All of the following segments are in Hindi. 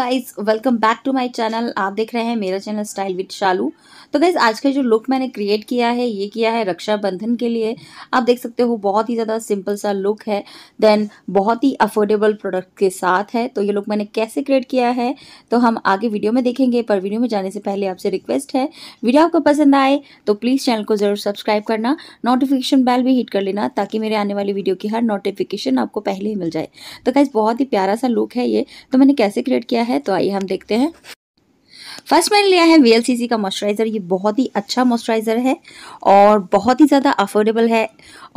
guys welcome back to my channel आप देख रहे हैं मेरा चैनल स्टाइल विथ शालू तो गाइस आज का जो लुक मैंने क्रिएट किया है ये किया है रक्षाबंधन के लिए आप देख सकते हो बहुत ही ज़्यादा सिंपल सा लुक है देन बहुत ही अफोर्डेबल प्रोडक्ट के साथ है तो ये लुक मैंने कैसे क्रिएट किया है तो हम आगे वीडियो में देखेंगे पर वीडियो में जाने से पहले आपसे रिक्वेस्ट है वीडियो आपको पसंद आए तो प्लीज़ चैनल को ज़रूर सब्सक्राइब करना नोटिफिकेशन बैल भी हिट कर लेना ताकि मेरे आने वाली वीडियो की हर नोटिफिकेशन आपको पहले ही मिल जाए तो गाइज़ बहुत ही प्यारा सा लुक है ये तो मैंने कैसे क्रिएट किया है है तो आइए हम देखते हैं फर्स्ट मैंने लिया है वी का मॉइस्चराइज़र ये बहुत ही अच्छा मॉइस्चराइज़र है और बहुत ही ज़्यादा अफोर्डेबल है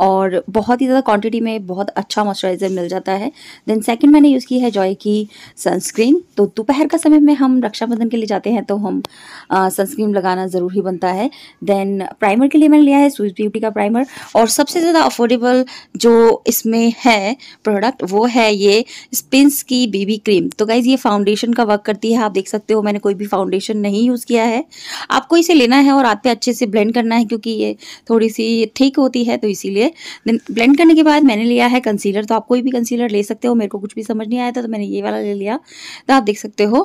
और बहुत ही ज़्यादा क्वांटिटी में बहुत अच्छा मॉइस्चराइज़र मिल जाता है देन सेकंड मैंने यूज़ की है जॉय की सनस्क्रीन तो दोपहर का समय में हम रक्षाबंधन के लिए जाते हैं तो हम सनस्क्रीन लगाना ज़रूर ही बनता है देन प्राइमर के लिए मैंने लिया है स्विच ब्यूटी का प्राइमर और सबसे ज़्यादा अफोर्डेबल जो इसमें है प्रोडक्ट वो है ये स्पिन की बेबी क्रीम तो गाइज़ ये फाउंडेशन का वर्क करती है आप देख सकते हो मैंने कोई भी फाउंड फाउंडेशन नहीं यूज़ किया है आपको इसे लेना है और हाथ पे अच्छे से ब्लेंड करना है क्योंकि ये थोड़ी सी थिक होती है तो इसीलिए ब्लेंड करने के बाद मैंने लिया है कंसीलर तो आप कोई भी कंसीलर ले सकते हो मेरे को कुछ भी समझ नहीं आया था तो मैंने ये वाला ले लिया तो आप देख सकते हो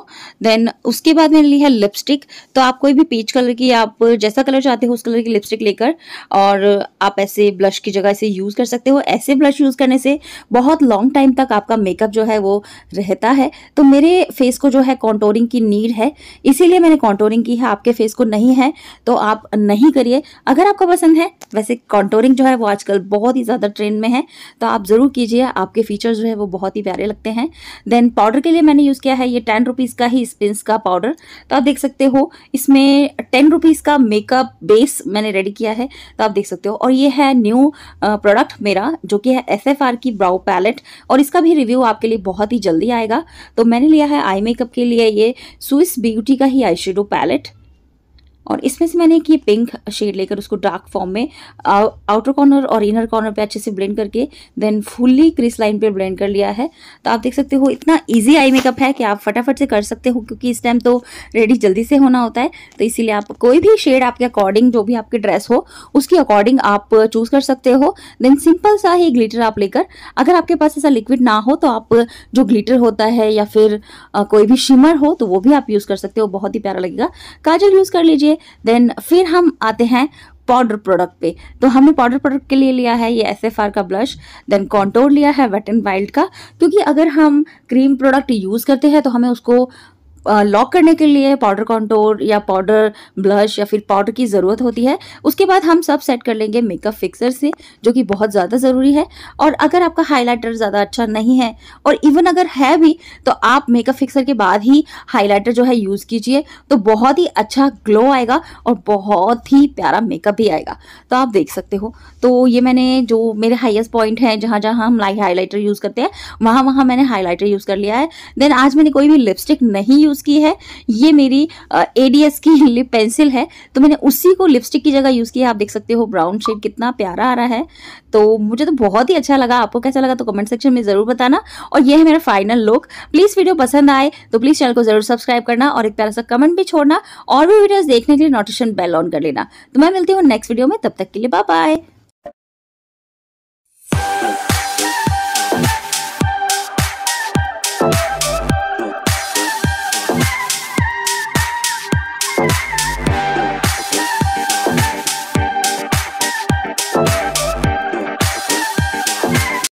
देन उसके बाद मैंने ली है लिपस्टिक तो आप कोई भी पीच कलर की आप जैसा कलर चाहते हो उस कलर की लिपस्टिक लेकर और आप ऐसे ब्लश की जगह इसे यूज़ कर सकते हो ऐसे ब्लश यूज़ करने से बहुत लॉन्ग टाइम तक आपका मेकअप जो है वो रहता है तो मेरे फेस को जो है कॉन्टोरिंग की नीड है इसीलिए मैंने कॉन्टोरिंग की है आपके फेस को नहीं है तो आप नहीं करिए अगर आपको पसंद है वैसे कॉन्टोरिंग जो है वो आजकल बहुत ही ज़्यादा ट्रेंड में है तो आप ज़रूर कीजिए आपके फीचर्स जो है वो बहुत ही प्यारे लगते हैं देन पाउडर के लिए मैंने यूज़ किया है ये टेन रुपीज़ का ही स्पिन्स का पाउडर तो आप देख सकते हो इसमें टेन रुपीज़ का मेकअप बेस मैंने रेडी किया है तो आप देख सकते हो और ये है न्यू प्रोडक्ट मेरा जो कि है एस की ब्राउ पैलेट और इसका भी रिव्यू आपके लिए बहुत ही जल्दी आएगा तो मैंने लिया है आई मेकअप के लिए ये स्विस ब्यूटी का ही आई पैलेट और इसमें से मैंने एक ये पिंक शेड लेकर उसको डार्क फॉर्म में आउटर कॉर्नर और इनर कॉर्नर पे अच्छे से ब्लेंड करके देन फुल्ली क्रिस लाइन पे ब्लेंड कर लिया है तो आप देख सकते हो इतना ईजी आई मेकअप है कि आप फटाफट से कर सकते हो क्योंकि इस टाइम तो रेडी जल्दी से होना होता है तो इसीलिए आप कोई भी शेड आपके अकॉर्डिंग जो भी आपके ड्रेस हो उसके अकॉर्डिंग आप चूज कर सकते हो देन सिंपल सा ही ग्लिटर आप लेकर अगर आपके पास ऐसा लिक्विड ना हो तो आप जो ग्लिटर होता है या फिर कोई भी शिमर हो तो वो भी आप यूज़ कर सकते हो बहुत ही प्यारा लगेगा काजल यूज़ कर लीजिए देन फिर हम आते हैं पाउडर प्रोडक्ट पे तो हमने पाउडर प्रोडक्ट के लिए लिया है ये एस का ब्लश देन कॉन्टोर लिया है वेट एंड वाइल्ड का क्योंकि अगर हम क्रीम प्रोडक्ट यूज़ करते हैं तो हमें उसको लॉक करने के लिए पाउडर कॉन्टोर या पाउडर ब्लश या फिर पाउडर की ज़रूरत होती है उसके बाद हम सब सेट कर लेंगे मेकअप फिक्सर से जो कि बहुत ज़्यादा ज़रूरी है और अगर आपका हाइलाइटर ज़्यादा अच्छा नहीं है और इवन अगर है भी तो आप मेकअप फिक्सर के बाद ही हाइलाइटर जो है यूज़ कीजिए तो बहुत ही अच्छा ग्लो आएगा और बहुत ही प्यारा मेकअप भी आएगा तो आप देख सकते हो तो ये मैंने जो मेरे हाइएस्ट पॉइंट हैं जहाँ जहाँ हम लाइक हाईलाइटर यूज़ करते हैं वहाँ वहाँ मैंने हाईलाइटर यूज़ कर लिया है देन आज मैंने कोई भी लिपस्टिक नहीं यूज़ की है ये मेरी एडीएस की लिप पेंसिल है तो मैंने उसी को लिपस्टिक की जगह यूज़ किया आप देख सकते हो ब्राउन शेड कितना प्यारा आ रहा है तो मुझे तो बहुत ही अच्छा लगा आपको कैसा लगा तो कमेंट सेक्शन में ज़रूर बताना और ये है मेरा फाइनल लुक प्लीज़ वीडियो पसंद आए तो प्लीज़ चैनल को ज़रूर सब्सक्राइब करना और एक प्यारा सा कमेंट भी छोड़ना और भी वीडियोज़ देखने के लिए नोटिफिकेशन बेल ऑन कर लेना तो मैं मिलती हूँ नेक्स्ट वीडियो में तब तक के लिए बाय बाय